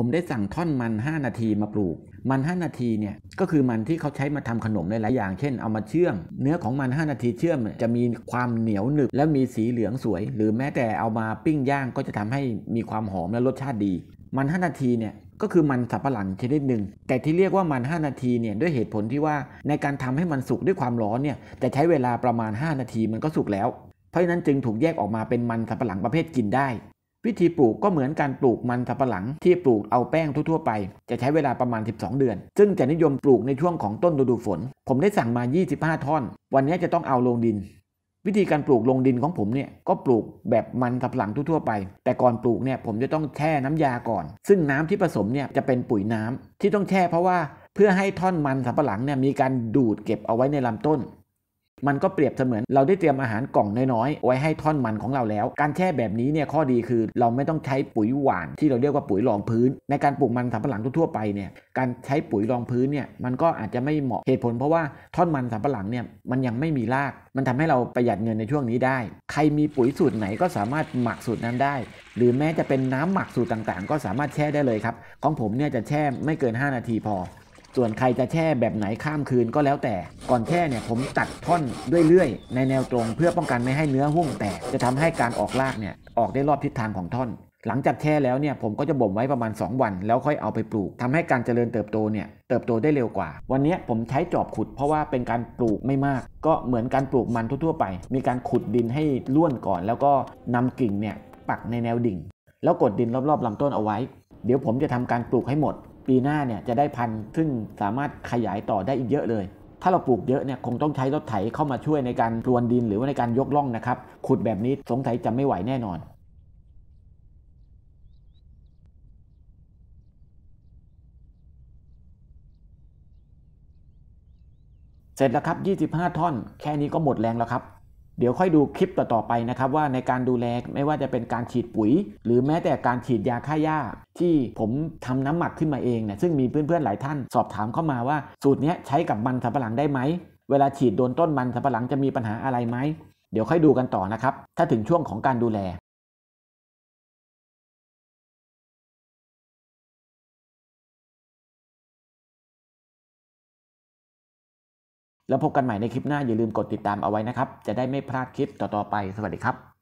ผมได้สั่งท่อนมัน 5 นาทีมาปลูก มัน 5 นาทีเนี่ยก็คือมันที่เขาใช้มาทำขนมหลายอย่าง เช่น เอามาเชื่อม เนื้อของมัน5นาทีเชื่อมจะมีความเหนียวหนึบและมีสีเหลืองสวย หรือแม้แต่เอามาปิ้งย่างก็จะทำให้มีความหอมและรสชาติดี มัน5นาทีเนี่ยก็คือมันสับปะหลังชนิดหนึ่งแต่ที่เรียกว่ามัน5นาทีเนี่ยด้วยเหตุผลที่ว่าในการทำให้มันสุกด้วยความร้อนเนี่ยแต่ใช้เวลาประมาณ 5 นาทีมันก็สุกแล้วเพราะฉะนั้นจึงถูกแยกออกมาเป็นมันสับปะหลังประเภทกินได้วิธีปลูกก็เหมือนการปลูกมันสับปะหลัง ที่ปลูกเอาแป้งทั่วๆไปจะใช้เวลาประมาณ 12 เดือน ซึ่งจะนิยมปลูกในช่วงของต้นฤดูฝน ผมได้สั่งมา 25 ท่อน วันนี้จะต้องเอาลงดิน วิธีการปลูกลงดินของผมเนี่ยก็ปลูกแบบมันสับหลังทั่วๆไป แต่ก่อนปลูกเนี่ยผมจะต้องแช่น้ำยาก่อน ซึ่งน้ำที่ผสมเนี่ยจะเป็นปุ๋ยน้ำที่ต้องแช่เพราะว่า เพื่อให้ท่อนมันสับปะหลังเนี่ยมีการดูดเก็บเอาไว้ในลำต้นมันก็เปรียบเสมือนเราได้เตรียมอาหารกล่องน้อยๆไว้ให้ท่อนมันของเราแล้ว การแช่แบบนี้เนี่ยข้อดีคือเราไม่ต้องใช้ปุ๋ยหวานที่เราเรียกว่าปุ๋ยรองพื้นในการปลูกมันสำปะหลังทั่วไปเนี่ยการใช้ปุ๋ยรองพื้นเนี่ยมันก็อาจจะไม่เหมาะเหตุผลเพราะว่าท่อนมันสำปะหลังเนี่ยมันยังไม่มีราก มันทำให้เราประหยัดเงินในช่วงนี้ได้ ใครมีปุ๋ยสูตรไหนก็สามารถหมักสูตรนั้นได้ หรือแม้จะเป็นน้ำหมักสูตรต่างๆ ก็สามารถแช่ได้เลยครับ ของผมเนี่ยจะแช่ไม่เกิน 5 นาทีพอส่วนใครจะแช่แบบไหนข้ามคืนก็แล้วแต่ ก่อนแช่เนี่ยผมตัดท่อนด้วยเลื่อยในแนวตรงเพื่อป้องกันไม่ให้เนื้อหุ้มแตกจะทำให้การออกลากเนี่ยออกได้รอบทิศทางของท่อน หลังจากแช่แล้วเนี่ยผมก็จะบ่มไว้ประมาณ 2 วันแล้วค่อยเอาไปปลูกทำให้การเจริญเติบโต เนี่ย เติบโตได้เร็วกว่า วันนี้ผมใช้จอบขุด เพราะว่าเป็นการปลูกไม่มาก ก็เหมือนการปลูกมันทั่ว ๆ ไป มีการขุดดินให้ล้วนก่อน แล้วก็นำกิ่งเนี่ยปักในแนวดิ่ง แล้วกดดินรอบๆลำต้นเอาไว้เดี๋ยวผมจะทำการปลูกให้หมดปีหน้าเนี่ยจะได้พันธุ์ ซึ่งสามารถขยายต่อได้อีกเยอะเลย ถ้าเราปลูกเยอะเนี่ยคงต้องใช้รถไถเข้ามาช่วยในการรวนดินหรือว่าในการยกล่องนะครับขุดแบบนี้สงสัยจะไม่ไหวแน่นอน เสร็จแล้วครับ 25 ท่อน แค่นี้ก็หมดแรงแล้วครับเดี๋ยวค่อยดูคลิปต่อๆไปนะครับว่าในการดูแลไม่ว่าจะเป็นการฉีดปุ๋ย หรือแม้แต่การฉีดยาฆ่าหญ้าที่ผมทำน้ำหมักขึ้นมาเองเนี่ยซึ่งมีเพื่อนๆหลายท่านสอบถามเข้ามาว่า สูตรนี้ใช้กับมันสำปะหลังได้ไหมเวลาฉีดโดนต้นมันสำปะหลังจะมีปัญหาอะไรไหมเดี๋ยวค่อยดูกันต่อนะครับถ้าถึงช่วงของการดูแลแล้วพบกันใหม่ในคลิปหน้าอย่าลืมกดติดตามเอาไว้นะครับ จะได้ไม่พลาดคลิปต่อๆไป สวัสดีครับ